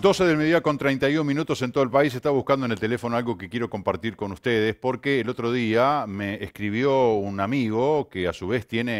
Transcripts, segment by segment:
12 del mediodía con 31 minutos en todo el país. está buscando en el teléfono algo que quiero compartir con ustedes porque el otro día me escribió un amigo que a su vez tiene,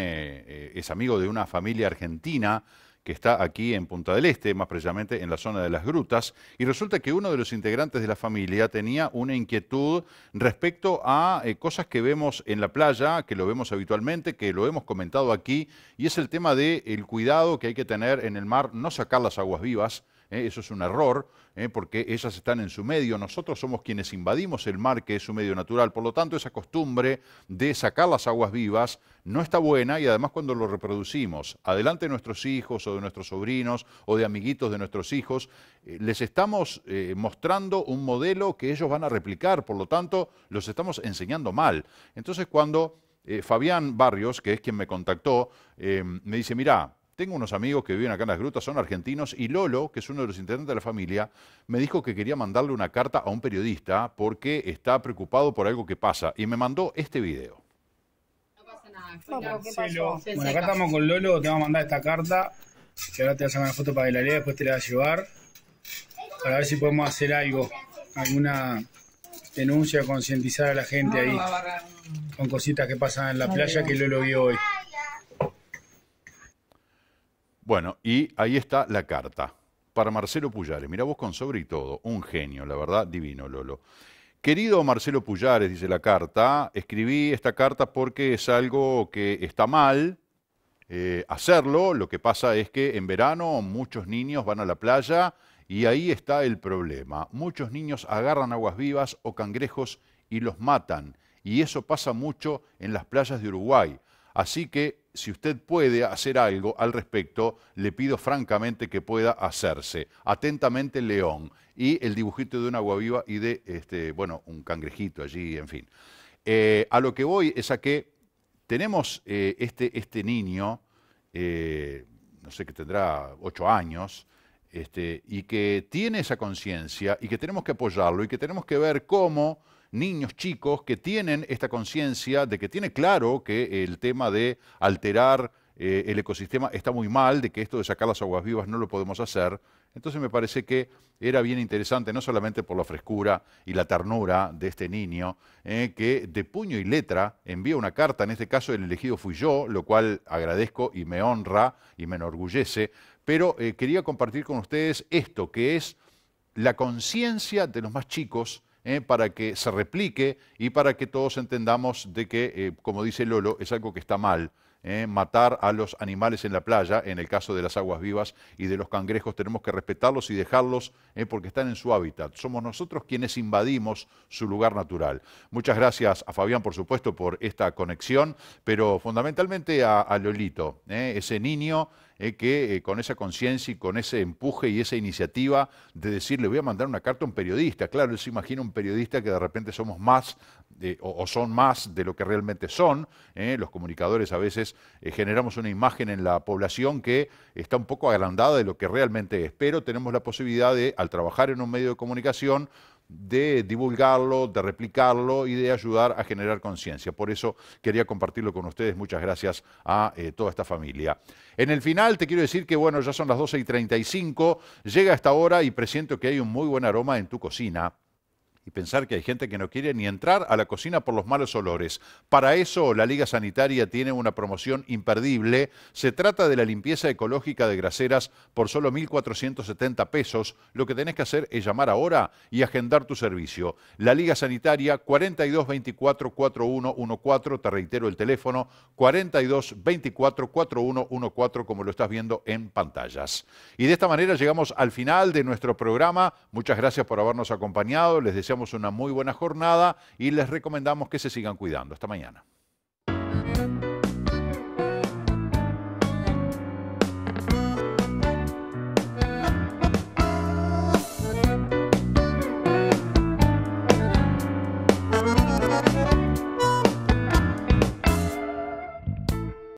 eh, es amigo de una familia argentina que está aquí en Punta del Este, más precisamente en la zona de las grutas, y resulta que uno de los integrantes de la familia tenía una inquietud respecto a eh, cosas que vemos en la playa, que lo vemos habitualmente, que lo hemos comentado aquí, y es el tema del cuidado que hay que tener en el mar, no sacar las aguas vivas, ¿eh? eso es un error, ¿eh? porque ellas están en su medio, nosotros somos quienes invadimos el mar, que es su medio natural, por lo tanto esa costumbre de sacar las aguas vivas no está buena y además cuando lo reproducimos, adelante de nuestros hijos o de nuestros sobrinos o de amiguitos de nuestros hijos, eh, les estamos mostrando un modelo que ellos van a replicar, por lo tanto los estamos enseñando mal. Entonces cuando... Fabián Barrios, que es quien me contactó, me dice, mirá, tengo unos amigos que viven acá en las grutas, son argentinos, y Lolo, que es uno de los intendentes de la familia, me dijo que quería mandarle una carta a un periodista porque está preocupado por algo que pasa, y me mandó este video. No pasa nada, bueno, acá estamos con Lolo, te va a mandar esta carta, que ahora te vas a sacar una foto para que la lea, después te la va a llevar, para ver si podemos hacer algo, alguna denuncia, concientizar a la gente ahí, con cositas que pasan en la playa que Lolo vio hoy. Bueno, y ahí está la carta para Marcelo Puyares. Mira, vos con sobre y todo, un genio, la verdad, divino Lolo. Querido Marcelo Puyares, dice la carta, escribí esta carta porque es algo que está mal eh, hacerlo. Lo que pasa es que en verano muchos niños van a la playa y ahí está el problema. Muchos niños agarran aguas vivas o cangrejos y los matan. Y eso pasa mucho en las playas de Uruguay. Así que si usted puede hacer algo al respecto, le pido francamente que pueda hacerse. Atentamente, León. Y el dibujito de una agua y de, este, bueno, un cangrejito allí, en fin. Eh, a lo que voy es a que tenemos eh, este, este, niño, eh, no sé, que tendrá ocho años, este, y que tiene esa conciencia y que tenemos que apoyarlo y que tenemos que ver cómo niños chicos que tienen esta conciencia de que tiene claro que el tema de alterar eh, el ecosistema está muy mal, de que esto de sacar las aguas vivas no lo podemos hacer. Entonces me parece que era bien interesante, no solamente por la frescura y la ternura de este niño, eh, que de puño y letra envía una carta, en este caso el elegido fui yo, lo cual agradezco y me honra y me enorgullece, pero eh, quería compartir con ustedes esto, que es la conciencia de los más chicos ¿eh? para que se replique y para que todos entendamos de que, eh, como dice Lolo, es algo que está mal. ¿eh? matar a los animales en la playa, en el caso de las aguas vivas y de los cangrejos, tenemos que respetarlos y dejarlos porque están en su hábitat. Somos nosotros quienes invadimos su lugar natural. Muchas gracias a Fabián, por supuesto, por esta conexión, pero fundamentalmente a, Lolito, ese niño eh, que eh, con esa conciencia y con ese empuje y esa iniciativa de decirle voy a mandar una carta a un periodista. Claro, se imagina un periodista que de repente somos más o, o, son más de lo que realmente son. ¿eh? Los comunicadores a veces generamos una imagen en la población que está un poco agrandada de lo que realmente es, pero tenemos la posibilidad de, al trabajar en un medio de comunicación, de divulgarlo, de replicarlo y de ayudar a generar conciencia. Por eso quería compartirlo con ustedes. Muchas gracias a eh, toda esta familia. En el final te quiero decir que, bueno, ya son las 12 y 35, llega esta hora y presiento que hay un muy buen aroma en tu cocina. Y pensar que hay gente que no quiere ni entrar a la cocina por los malos olores. Para eso la Liga Sanitaria tiene una promoción imperdible. Se trata de la limpieza ecológica de graseras por solo 1.470 pesos. Lo que tenés que hacer es llamar ahora y agendar tu servicio. La Liga Sanitaria 42244114, te reitero el teléfono, 42244114 como lo estás viendo en pantallas. Y de esta manera llegamos al final de nuestro programa. Muchas gracias por habernos acompañado. Les deseamos una muy buena jornada y les recomendamos que se sigan cuidando. Hasta mañana.